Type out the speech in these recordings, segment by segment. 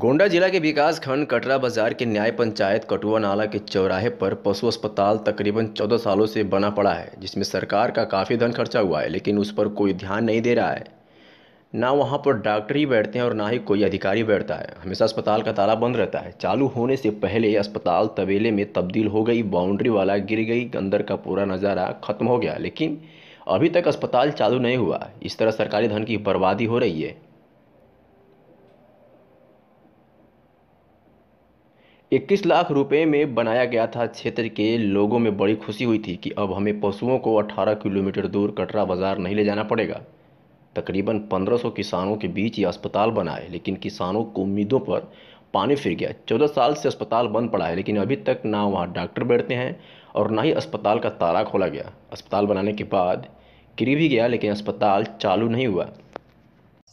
गोंडा जिला के विकास खंड कटरा बाजार के न्याय पंचायत कटुआ नाला के चौराहे पर पशु अस्पताल तकरीबन 14 सालों से बना पड़ा है जिसमें सरकार का काफ़ी धन खर्चा हुआ है लेकिन उस पर कोई ध्यान नहीं दे रहा है ना वहाँ पर डॉक्टर ही बैठते हैं और ना ही कोई अधिकारी बैठता है हमेशा अस्पताल का ताला बंद रहता है चालू होने से पहले अस्पताल तबेले में तब्दील हो गई बाउंड्री वाला गिर गई अंदर का पूरा नज़ारा ख़त्म हो गया लेकिन अभी तक अस्पताल चालू नहीं हुआ इस तरह सरकारी धन की बर्बादी हो रही है इक्कीस लाख रुपए में बनाया गया था क्षेत्र के लोगों में बड़ी खुशी हुई थी कि अब हमें पशुओं को 18 किलोमीटर दूर कटरा बाज़ार नहीं ले जाना पड़ेगा तकरीबन 1500 किसानों के बीच ये अस्पताल बना है लेकिन किसानों को उम्मीदों पर पानी फिर गया 14 साल से अस्पताल बंद पड़ा है लेकिन अभी तक ना वहाँ डॉक्टर बैठते हैं और ना ही अस्पताल का ताला खोला गया अस्पताल बनाने के बाद गिर भी गया लेकिन अस्पताल चालू नहीं हुआ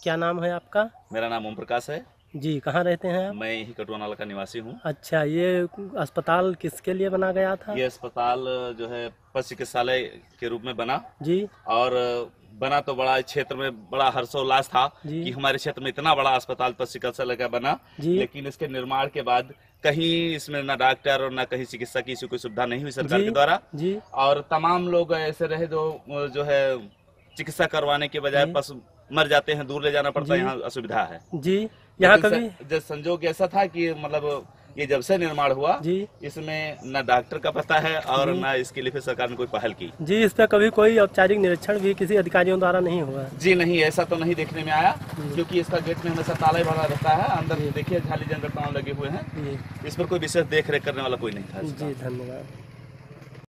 क्या नाम है आपका मेरा नाम ओम प्रकाश है जी कहाँ रहते हैं मैं यही कटुआ नाला का निवासी हूँ अच्छा ये अस्पताल किसके लिए बना गया था ये अस्पताल जो है पशु चिकित्सालय के रूप में बना जी और बना तो बड़ा क्षेत्र में बड़ा हर्षोल्लास था कि हमारे क्षेत्र में इतना बड़ा अस्पताल पशु चिकित्सालय का बना लेकिन इसके निर्माण के बाद कहीं इसमें ना डॉक्टर और ना कहीं चिकित्सा की कोई सुविधा नहीं हुई सरकार के द्वारा और तमाम लोग ऐसे रहे जो जो है चिकित्सा करवाने के बजाय पशु मर जाते हैं दूर ले जाना पड़ता है यहाँ असुविधा है जी यहाँ कभी जब संजोग ऐसा था कि मतलब ये जब से निर्माण हुआ जी इसमें न डॉक्टर का पता है और न इसके लिए फिर सरकार ने कोई पहल की जी इस पर कभी कोई औपचारिक निरीक्षण भी किसी अधिकारियों द्वारा नहीं हुआ जी नहीं ऐसा तो नहीं देखने में आया क्योंकि इसका गेट में हमेशा ताला ही भरा रहता है अंदर देखिए झाली जंगल लगे हुए हैं इस पर कोई विशेष देख रेख करने वाला कोई नहीं था जी धन्यवाद